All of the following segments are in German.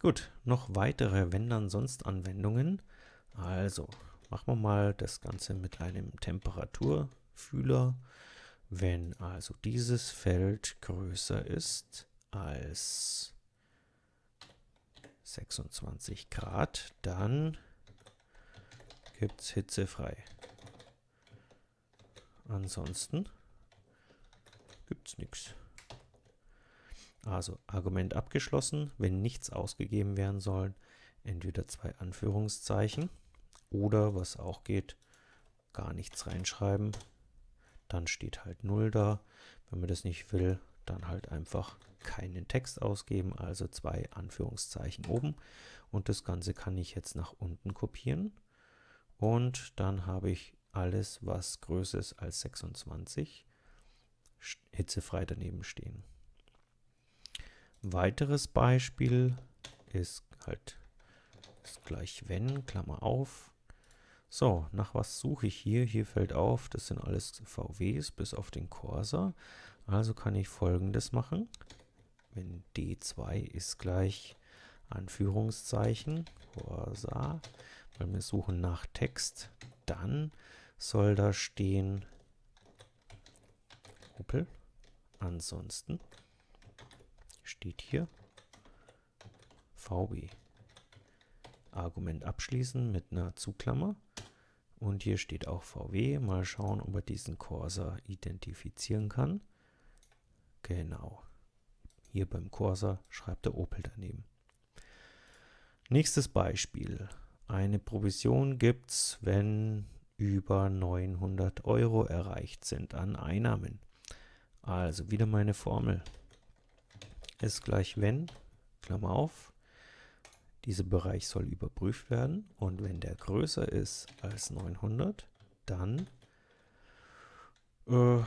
Gut, noch weitere, wenn dann sonst Anwendungen. Also, machen wir mal das Ganze mit einem Temperaturfühler. Wenn also dieses Feld größer ist als 26 Grad, dann gibt es hitzefrei. Ansonsten gibt es nichts. Also Argument abgeschlossen, wenn nichts ausgegeben werden soll, entweder zwei Anführungszeichen oder was auch geht, gar nichts reinschreiben. Dann steht halt 0 da. Wenn man das nicht will, dann halt einfach keinen Text ausgeben, also zwei Anführungszeichen oben. Und das Ganze kann ich jetzt nach unten kopieren. Und dann habe ich alles, was größer ist als 26, hitzefrei daneben stehen. Weiteres Beispiel ist halt ist gleich wenn, Klammer auf. So, nach was suche ich hier? Hier fällt auf, das sind alles VWs bis auf den Corsa. Also kann ich folgendes machen. Wenn D2 ist gleich Anführungszeichen, Corsa, weil wir suchen nach Text, dann soll da stehen Opel. Ansonsten steht hier VB. Argument abschließen mit einer Zuklammer. Und hier steht auch VW. Mal schauen, ob er diesen Corsa identifizieren kann. Genau. Hier beim Corsa schreibt der Opel daneben. Nächstes Beispiel. Eine Provision gibt es, wenn über 900 Euro erreicht sind an Einnahmen. Also wieder meine Formel ist gleich wenn, Klammer auf, dieser Bereich soll überprüft werden und wenn der größer ist als 900, dann äh,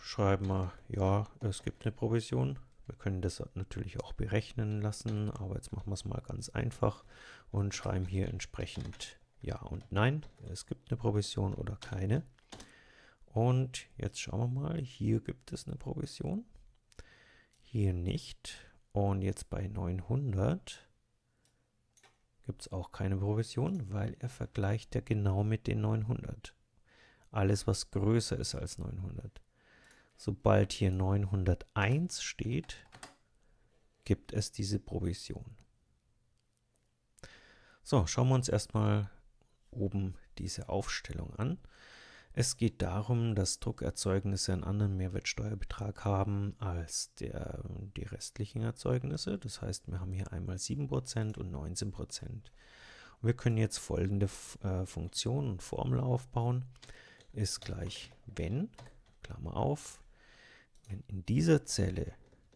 schreiben wir, ja, es gibt eine Provision. Wir können das natürlich auch berechnen lassen, aber jetzt machen wir es mal ganz einfach und schreiben hier entsprechend ja und nein. Es gibt eine Provision oder keine. Und jetzt schauen wir mal, hier gibt es eine Provision. Hier nicht. Und jetzt bei 900 gibt es auch keine Provision, weil er vergleicht ja genau mit den 900. Alles, was größer ist als 900. Sobald hier 901 steht, gibt es diese Provision. So, schauen wir uns erstmal oben diese Aufstellung an. Es geht darum, dass Druckerzeugnisse einen anderen Mehrwertsteuerbetrag haben als der, die restlichen Erzeugnisse. Das heißt, wir haben hier einmal 7% und 19%. Und wir können jetzt folgende äh, Funktion und Formel aufbauen. Ist gleich wenn, Klammer auf, wenn in dieser Zelle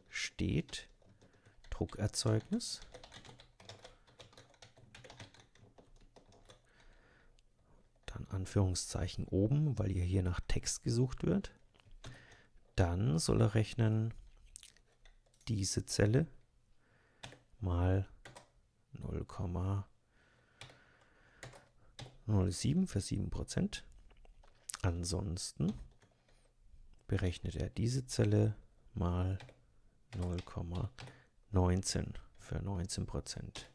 steht Druckerzeugnis, Anführungszeichen oben, weil ihr hier nach Text gesucht wird. Dann soll er rechnen diese Zelle mal 0,07 für 7%. Ansonsten berechnet er diese Zelle mal 0,19 für 19%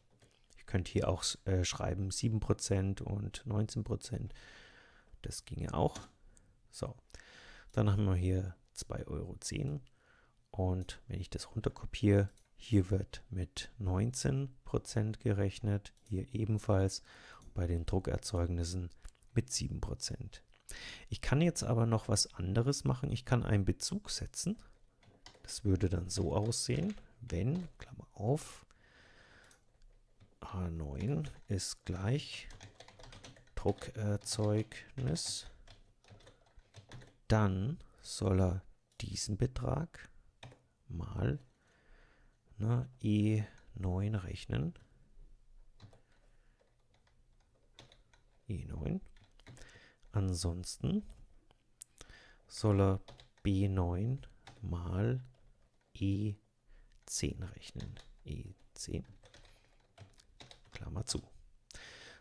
könnt hier auch äh, schreiben 7% und 19%. Das ginge auch. So, dann haben wir hier 2,10 Euro. Und wenn ich das runterkopiere, hier wird mit 19% gerechnet, hier ebenfalls bei den Druckerzeugnissen mit 7%. Ich kann jetzt aber noch was anderes machen. Ich kann einen Bezug setzen. Das würde dann so aussehen, wenn, Klammer auf, H9 ist gleich Druckerzeugnis. Dann soll er diesen Betrag mal na, ne, E9 rechnen. E9. Ansonsten soll er B9 mal E10 rechnen. E10. Klammer zu.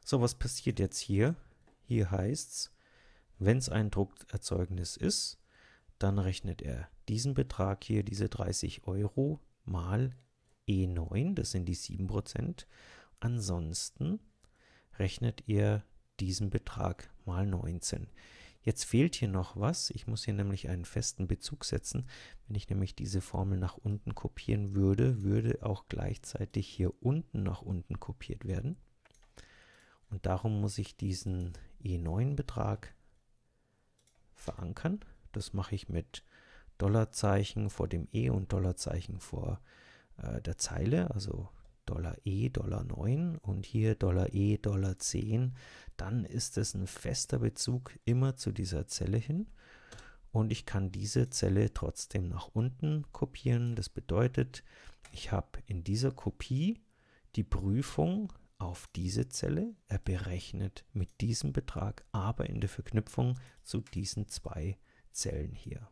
So, was passiert jetzt hier? Hier heißt es, wenn es ein Druckerzeugnis ist, dann rechnet er diesen Betrag hier, diese 30 Euro, mal E9, das sind die 7%. Ansonsten rechnet ihr diesen Betrag mal 19. Jetzt fehlt hier noch was. Ich muss hier nämlich einen festen Bezug setzen. Wenn ich nämlich diese Formel nach unten kopieren würde, würde auch gleichzeitig hier unten nach unten kopiert werden. Und darum muss ich diesen E9-Betrag verankern. Das mache ich mit Dollarzeichen vor dem E und Dollarzeichen vor äh, der Zeile, also Dollar E, Dollar 9 und hier Dollar E, Dollar 10, dann ist es ein fester Bezug immer zu dieser Zelle hin. Und ich kann diese Zelle trotzdem nach unten kopieren. Das bedeutet, ich habe in dieser Kopie die Prüfung auf diese Zelle, er berechnet mit diesem Betrag, aber in der Verknüpfung zu diesen zwei Zellen hier.